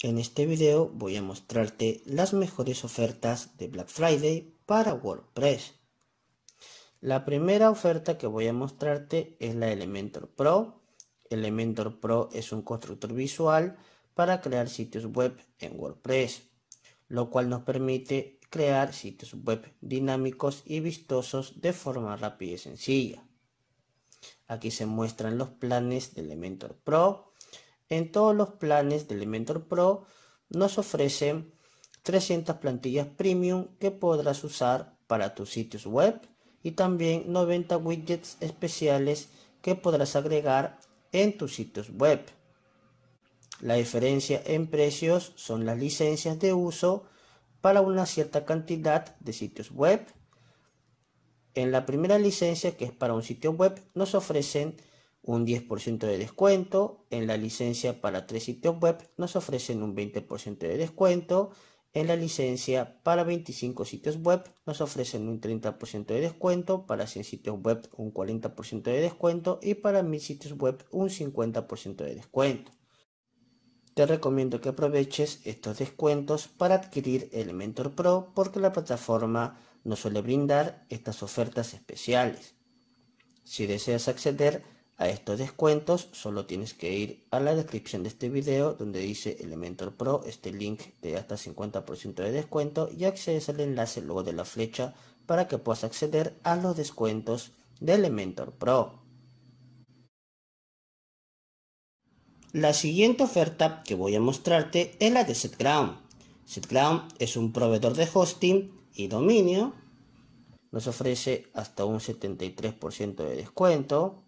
En este video voy a mostrarte las mejores ofertas de Black Friday para WordPress. La primera oferta que voy a mostrarte es la Elementor Pro. Elementor Pro es un constructor visual para crear sitios web en WordPress, lo cual nos permite crear sitios web dinámicos y vistosos de forma rápida y sencilla. Aquí se muestran los planes de Elementor Pro, en todos los planes de Elementor Pro nos ofrecen 300 plantillas premium que podrás usar para tus sitios web y también 90 widgets especiales que podrás agregar en tus sitios web. La diferencia en precios son las licencias de uso para una cierta cantidad de sitios web. En la primera licencia, que es para un sitio web, nos ofrecen un 10% de descuento. En la licencia para tres sitios web nos ofrecen un 20% de descuento. En la licencia para 25 sitios web nos ofrecen un 30% de descuento, para 100 sitios web un 40% de descuento y para 1000 sitios web un 50% de descuento. Te recomiendo que aproveches estos descuentos para adquirir Elementor Pro porque la plataforma nos suele brindar estas ofertas especiales. Si deseas acceder a estos descuentos solo tienes que ir a la descripción de este video donde dice Elementor Pro, este link te da hasta 50% de descuento y accedes al enlace luego de la flecha para que puedas acceder a los descuentos de Elementor Pro. La siguiente oferta que voy a mostrarte es la de SetGround. SetGround es un proveedor de hosting y dominio. Nos ofrece hasta un 73% de descuento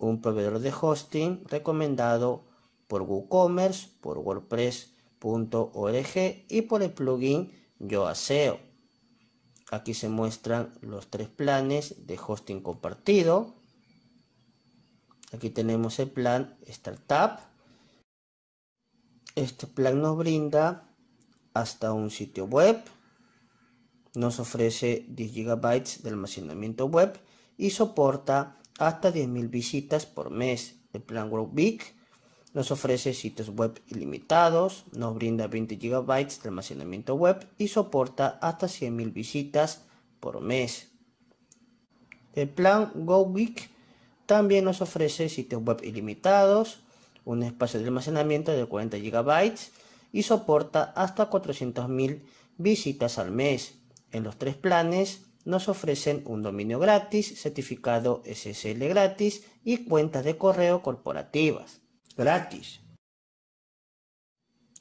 un proveedor de hosting recomendado por WooCommerce, por WordPress.org y por el plugin YoASeo. Aquí se muestran los tres planes de hosting compartido. Aquí tenemos el plan Startup. Este plan nos brinda hasta un sitio web. Nos ofrece 10 GB de almacenamiento web y soporta hasta 10.000 visitas por mes. El plan Grow Big nos ofrece sitios web ilimitados, nos brinda 20 GB de almacenamiento web y soporta hasta 100.000 visitas por mes. El plan Go Big también nos ofrece sitios web ilimitados, un espacio de almacenamiento de 40 GB y soporta hasta 400.000 visitas al mes. En los tres planes nos ofrecen un dominio gratis, certificado SSL gratis y cuentas de correo corporativas gratis.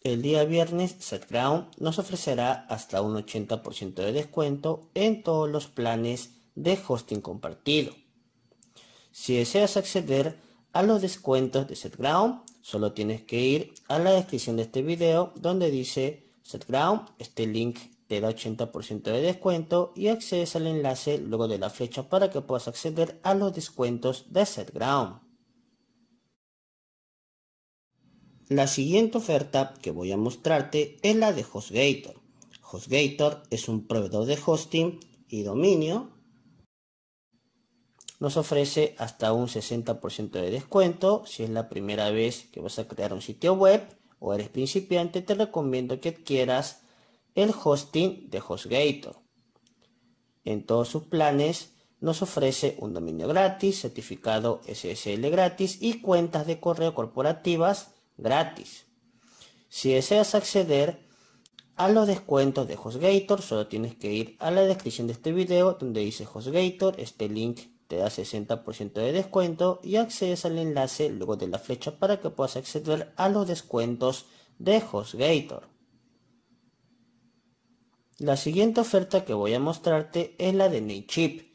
El día viernes, SetGround nos ofrecerá hasta un 80% de descuento en todos los planes de hosting compartido. Si deseas acceder a los descuentos de SetGround, solo tienes que ir a la descripción de este video donde dice SetGround, este link te da 80% de descuento y accedes al enlace luego de la flecha para que puedas acceder a los descuentos de SetGround. La siguiente oferta que voy a mostrarte es la de HostGator. HostGator es un proveedor de hosting y dominio. Nos ofrece hasta un 60% de descuento. Si es la primera vez que vas a crear un sitio web o eres principiante, te recomiendo que adquieras el hosting de HostGator. En todos sus planes nos ofrece un dominio gratis, certificado SSL gratis y cuentas de correo corporativas gratis. Si deseas acceder a los descuentos de HostGator, solo tienes que ir a la descripción de este video donde dice HostGator, este link te da 60% de descuento y accedes al enlace luego de la flecha para que puedas acceder a los descuentos de HostGator. La siguiente oferta que voy a mostrarte es la de Natechip.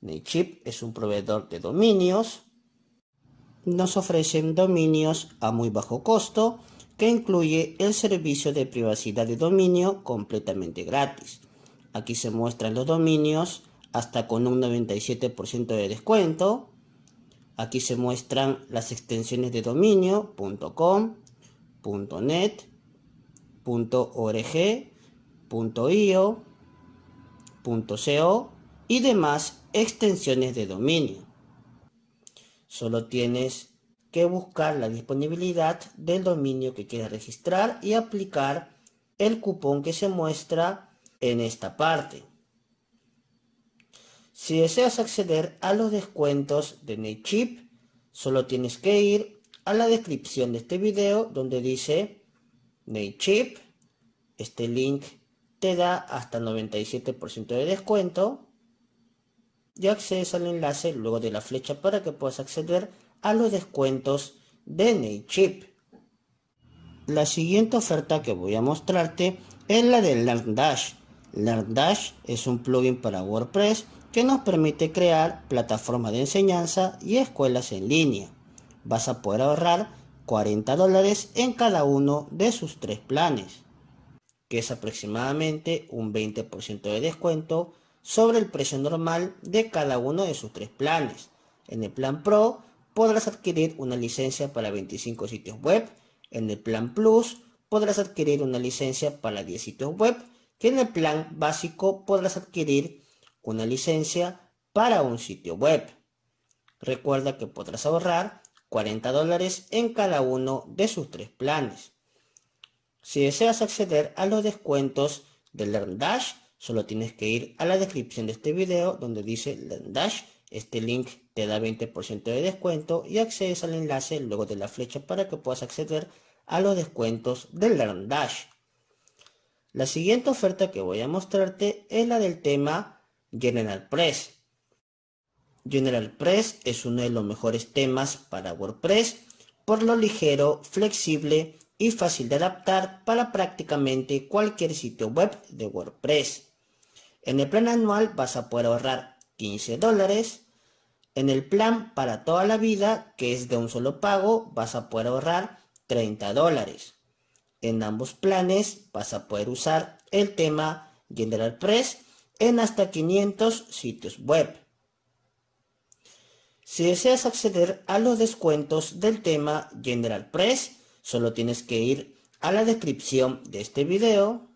NateChip es un proveedor de dominios. Nos ofrecen dominios a muy bajo costo que incluye el servicio de privacidad de dominio completamente gratis. Aquí se muestran los dominios hasta con un 97% de descuento. Aquí se muestran las extensiones de dominio .com, .net, .org .io, .co y demás extensiones de dominio. Solo tienes que buscar la disponibilidad del dominio que quieras registrar y aplicar el cupón que se muestra en esta parte. Si deseas acceder a los descuentos de Netchip, solo tienes que ir a la descripción de este video donde dice Netchip. este link te da hasta 97% de descuento Ya accedes al enlace luego de la flecha para que puedas acceder a los descuentos de Neichip. La siguiente oferta que voy a mostrarte es la de LearnDash. LearnDash es un plugin para WordPress que nos permite crear plataformas de enseñanza y escuelas en línea. Vas a poder ahorrar 40 dólares en cada uno de sus tres planes que es aproximadamente un 20% de descuento sobre el precio normal de cada uno de sus tres planes. En el plan Pro podrás adquirir una licencia para 25 sitios web, en el plan Plus podrás adquirir una licencia para 10 sitios web y en el plan básico podrás adquirir una licencia para un sitio web. Recuerda que podrás ahorrar 40 dólares en cada uno de sus tres planes. Si deseas acceder a los descuentos de LearnDash, solo tienes que ir a la descripción de este video donde dice LearnDash. Este link te da 20% de descuento y accedes al enlace luego de la flecha para que puedas acceder a los descuentos de LearnDash. La siguiente oferta que voy a mostrarte es la del tema General Press. General Press es uno de los mejores temas para WordPress por lo ligero, flexible y fácil de adaptar para prácticamente cualquier sitio web de WordPress. En el plan anual vas a poder ahorrar 15 dólares. En el plan para toda la vida, que es de un solo pago, vas a poder ahorrar 30 dólares. En ambos planes vas a poder usar el tema General Press en hasta 500 sitios web. Si deseas acceder a los descuentos del tema General Press... Solo tienes que ir a la descripción de este video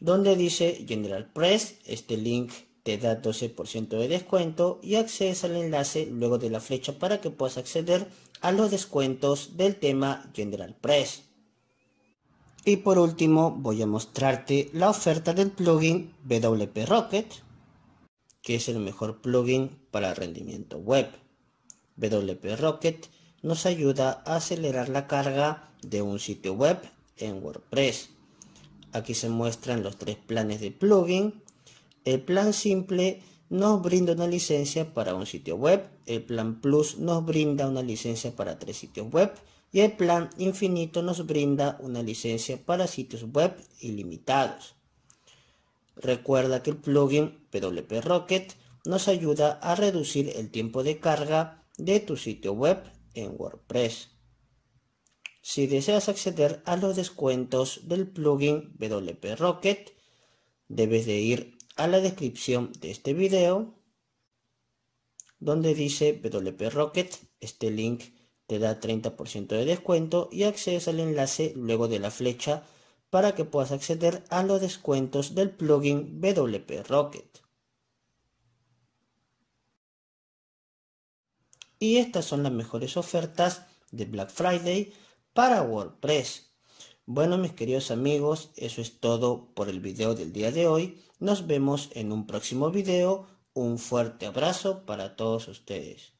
donde dice General Press, este link te da 12% de descuento y accedes al enlace luego de la flecha para que puedas acceder a los descuentos del tema General Press. Y por último voy a mostrarte la oferta del plugin WP Rocket, que es el mejor plugin para rendimiento web. WP Rocket nos ayuda a acelerar la carga de un sitio web en WordPress. Aquí se muestran los tres planes de plugin. El plan simple nos brinda una licencia para un sitio web, el plan plus nos brinda una licencia para tres sitios web y el plan infinito nos brinda una licencia para sitios web ilimitados. Recuerda que el plugin PWP Rocket nos ayuda a reducir el tiempo de carga de tu sitio web en WordPress. Si deseas acceder a los descuentos del plugin WP Rocket, debes de ir a la descripción de este video donde dice WP Rocket. Este link te da 30% de descuento y accedes al enlace luego de la flecha para que puedas acceder a los descuentos del plugin WP Rocket. Y estas son las mejores ofertas de Black Friday para WordPress. Bueno, mis queridos amigos, eso es todo por el video del día de hoy. Nos vemos en un próximo video. Un fuerte abrazo para todos ustedes.